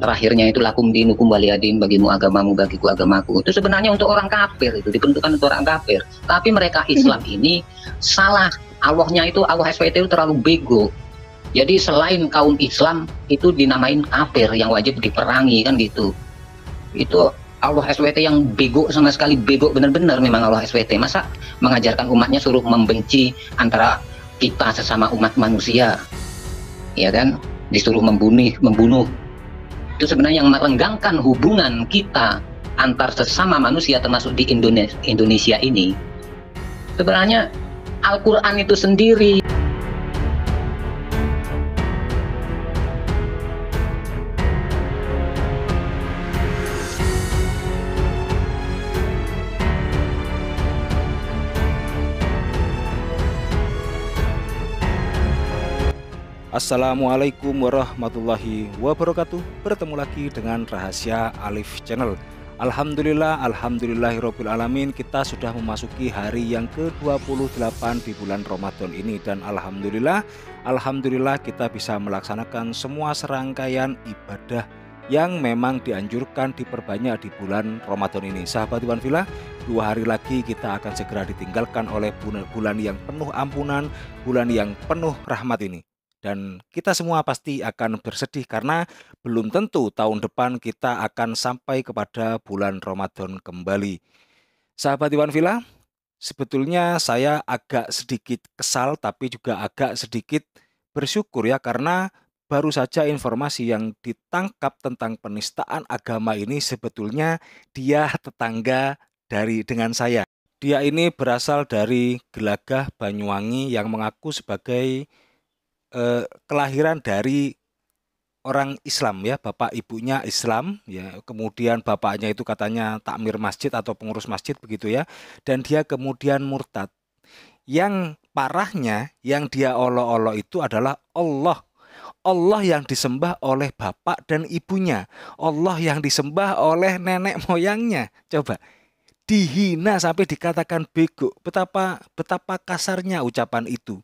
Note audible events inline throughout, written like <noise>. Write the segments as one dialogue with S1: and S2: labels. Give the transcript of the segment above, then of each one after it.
S1: terakhirnya itu lakum dinukum waliadim bagimu agamamu bagiku agamaku itu sebenarnya untuk orang kafir itu dibentukkan untuk orang kafir tapi mereka Islam mhm. ini salah Allahnya itu Allah SWT itu terlalu bego jadi selain kaum Islam itu dinamain kafir yang wajib diperangi kan gitu itu Allah SWT yang bego sama sekali bego benar-benar memang Allah SWT masa mengajarkan umatnya suruh membenci antara kita sesama umat manusia ya kan disuruh membunuh membunuh itu sebenarnya yang merenggangkan hubungan kita antar sesama manusia termasuk di Indonesia, ini sebenarnya Al-Quran itu sendiri
S2: Assalamualaikum warahmatullahi wabarakatuh Bertemu lagi dengan Rahasia Alif Channel Alhamdulillah, Alhamdulillahirobbil Alamin Kita sudah memasuki hari yang ke-28 di bulan Ramadan ini Dan Alhamdulillah, Alhamdulillah kita bisa melaksanakan semua serangkaian ibadah yang memang dianjurkan diperbanyak di bulan Ramadan ini. Sahabat Iwan Villa, dua hari lagi kita akan segera ditinggalkan oleh bulan yang penuh ampunan, bulan yang penuh rahmat ini dan kita semua pasti akan bersedih karena belum tentu tahun depan kita akan sampai kepada bulan Ramadan kembali. Sahabat Iwan Villa, sebetulnya saya agak sedikit kesal tapi juga agak sedikit bersyukur ya karena baru saja informasi yang ditangkap tentang penistaan agama ini sebetulnya dia tetangga dari dengan saya. Dia ini berasal dari Gelagah Banyuwangi yang mengaku sebagai eh, kelahiran dari orang Islam ya, bapak ibunya Islam ya, kemudian bapaknya itu katanya takmir masjid atau pengurus masjid begitu ya, dan dia kemudian murtad. Yang parahnya yang dia olo olo itu adalah Allah Allah yang disembah oleh bapak dan ibunya, Allah yang disembah oleh nenek moyangnya. Coba dihina sampai dikatakan bego. Betapa betapa kasarnya ucapan itu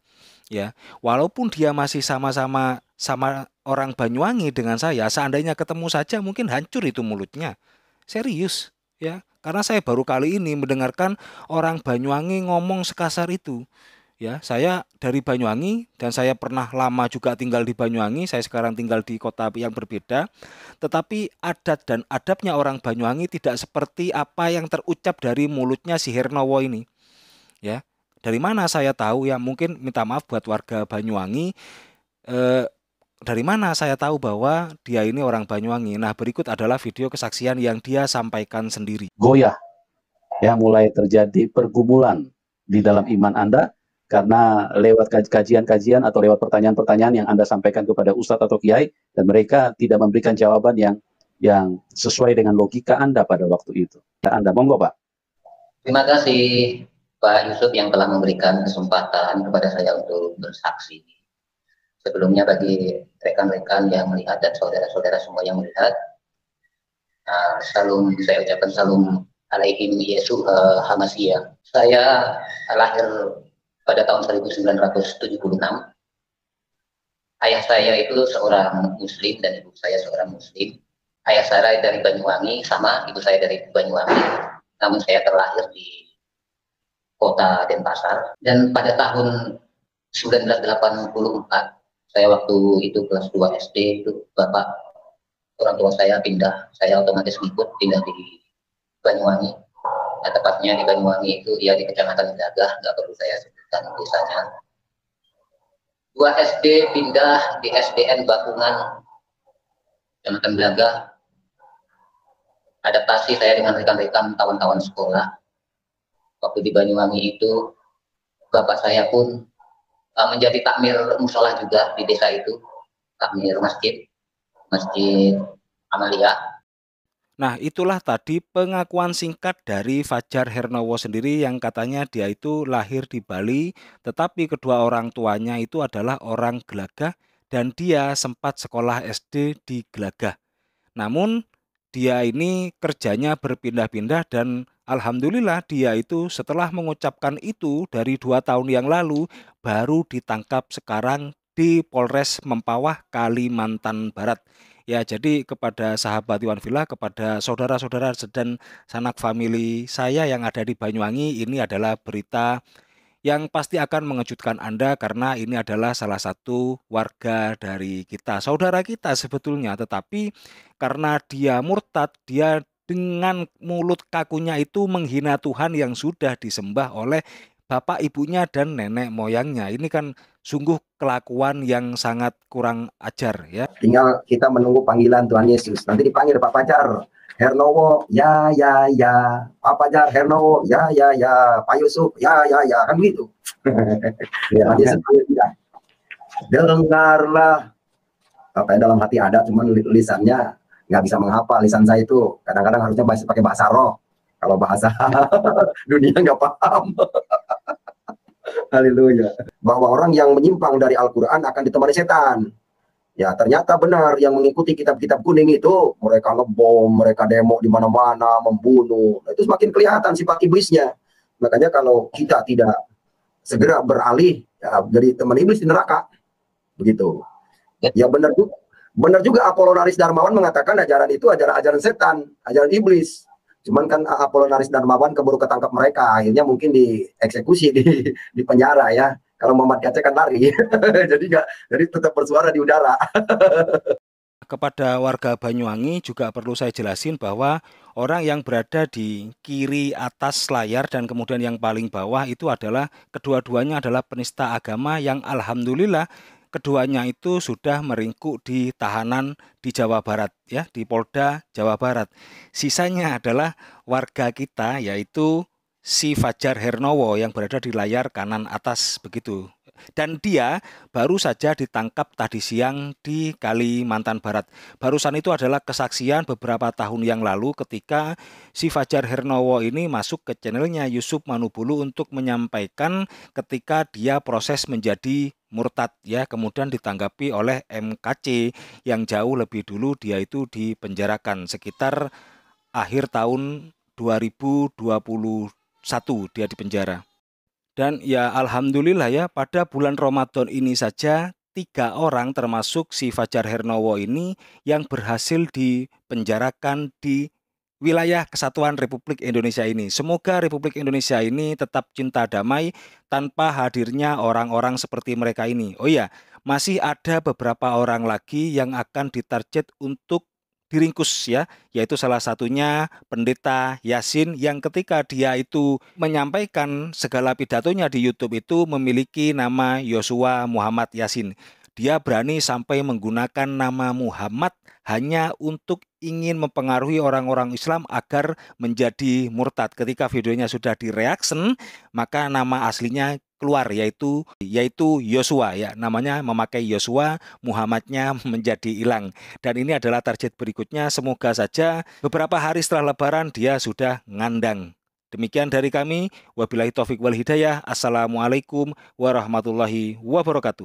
S2: ya walaupun dia masih sama-sama sama orang Banyuwangi dengan saya seandainya ketemu saja mungkin hancur itu mulutnya serius ya karena saya baru kali ini mendengarkan orang Banyuwangi ngomong sekasar itu ya saya dari Banyuwangi dan saya pernah lama juga tinggal di Banyuwangi saya sekarang tinggal di kota yang berbeda tetapi adat dan adabnya orang Banyuwangi tidak seperti apa yang terucap dari mulutnya si Hernowo ini ya dari mana saya tahu ya mungkin minta maaf buat warga Banyuwangi eh, dari mana saya tahu bahwa dia ini orang Banyuwangi? Nah, berikut adalah video kesaksian yang dia sampaikan sendiri.
S1: Goyah, ya mulai terjadi pergumulan di dalam iman Anda karena lewat kajian-kajian atau lewat pertanyaan-pertanyaan yang Anda sampaikan kepada Ustadz atau Kiai dan mereka tidak memberikan jawaban yang yang sesuai dengan logika Anda pada waktu itu. Anda monggo Pak. Terima kasih. Pak Yusuf yang telah memberikan kesempatan kepada saya untuk bersaksi. Sebelumnya bagi rekan-rekan yang melihat dan saudara-saudara semua yang melihat, uh, ah, salam saya ucapkan salam alaikum Yesus uh, eh, Hamasya. Saya lahir pada tahun 1976. Ayah saya itu seorang muslim dan ibu saya seorang muslim. Ayah saya dari Banyuwangi sama ibu saya dari Banyuwangi. Namun saya terlahir di kota Denpasar dan pada tahun 1984 saya waktu itu kelas 2 SD itu bapak orang tua saya pindah saya otomatis ikut pindah di Banyuwangi nah, tepatnya di Banyuwangi itu dia di kecamatan Gagah nggak perlu saya sebutkan desanya 2 SD pindah di SDN Bakungan kecamatan Gagah adaptasi saya dengan rekan-rekan kawan-kawan sekolah waktu di Banyuwangi itu bapak saya pun uh, menjadi takmir musola juga di desa itu takmir masjid
S2: masjid Amalia. Nah itulah tadi pengakuan singkat dari Fajar Hernowo sendiri yang katanya dia itu lahir di Bali tetapi kedua orang tuanya itu adalah orang Gelagah dan dia sempat sekolah SD di Gelagah. Namun dia ini kerjanya berpindah-pindah dan Alhamdulillah dia itu setelah mengucapkan itu dari dua tahun yang lalu baru ditangkap sekarang di Polres Mempawah, Kalimantan Barat. Ya, jadi kepada sahabat Iwan Villa, kepada saudara-saudara dan sanak famili saya yang ada di Banyuwangi, ini adalah berita yang pasti akan mengejutkan Anda karena ini adalah salah satu warga dari kita, saudara kita sebetulnya, tetapi karena dia murtad, dia dengan mulut kakunya itu menghina Tuhan yang sudah disembah oleh bapak ibunya dan nenek moyangnya. Ini kan sungguh kelakuan yang sangat kurang ajar ya.
S3: Tinggal kita menunggu panggilan Tuhan Yesus. Nanti dipanggil Pak Pacar, Hernowo, ya ya ya. Pak Pacar, Hernowo, ya ya ya. Pak Yusuf, ya ya ya. Kan gitu. <laughs> ya, Tuhan Yesus Dengarlah apa dalam hati ada cuman lisannya nggak bisa menghafal lisan saya itu kadang-kadang harusnya bahasa pakai bahasa roh kalau bahasa <laughs> dunia nggak paham <laughs> Haleluya. Bahwa orang yang menyimpang dari Al-Quran akan ditemani setan. Ya ternyata benar yang mengikuti kitab-kitab kuning itu mereka ngebom, mereka demo di mana-mana, membunuh. Nah, itu semakin kelihatan sifat iblisnya. Makanya kalau kita tidak segera beralih ya, dari teman iblis di neraka, begitu. Ya benar juga Benar juga Apolonaris Darmawan mengatakan ajaran itu ajaran-ajaran setan, ajaran iblis. Cuman kan Apolonaris Darmawan keburu ketangkap mereka, akhirnya mungkin dieksekusi di, di penjara ya. Kalau Muhammad Aceh kan lari, <laughs> jadi nggak, jadi tetap bersuara di udara. <laughs>
S2: Kepada warga Banyuwangi juga perlu saya jelasin bahwa orang yang berada di kiri atas layar dan kemudian yang paling bawah itu adalah kedua-duanya adalah penista agama yang alhamdulillah keduanya itu sudah meringkuk di tahanan di Jawa Barat ya di Polda Jawa Barat. Sisanya adalah warga kita yaitu si Fajar Hernowo yang berada di layar kanan atas begitu dan dia baru saja ditangkap tadi siang di Kalimantan Barat. Barusan itu adalah kesaksian beberapa tahun yang lalu ketika si Fajar Hernowo ini masuk ke channelnya Yusuf Manubulu untuk menyampaikan ketika dia proses menjadi murtad ya kemudian ditanggapi oleh MKC yang jauh lebih dulu dia itu dipenjarakan sekitar akhir tahun 2021 dia dipenjara. Dan ya alhamdulillah ya pada bulan Ramadan ini saja tiga orang termasuk si Fajar Hernowo ini yang berhasil dipenjarakan di wilayah kesatuan Republik Indonesia ini. Semoga Republik Indonesia ini tetap cinta damai tanpa hadirnya orang-orang seperti mereka ini. Oh iya, masih ada beberapa orang lagi yang akan ditarget untuk diringkus ya, yaitu salah satunya pendeta Yasin yang ketika dia itu menyampaikan segala pidatonya di YouTube itu memiliki nama Yosua Muhammad Yasin. Dia berani sampai menggunakan nama Muhammad hanya untuk ingin mempengaruhi orang-orang Islam agar menjadi murtad. Ketika videonya sudah direaction, maka nama aslinya keluar yaitu yaitu Yosua ya namanya memakai Yosua Muhammadnya <laughs> menjadi hilang dan ini adalah target berikutnya semoga saja beberapa hari setelah lebaran dia sudah ngandang demikian dari kami wabillahi taufik wal hidayah assalamualaikum warahmatullahi wabarakatuh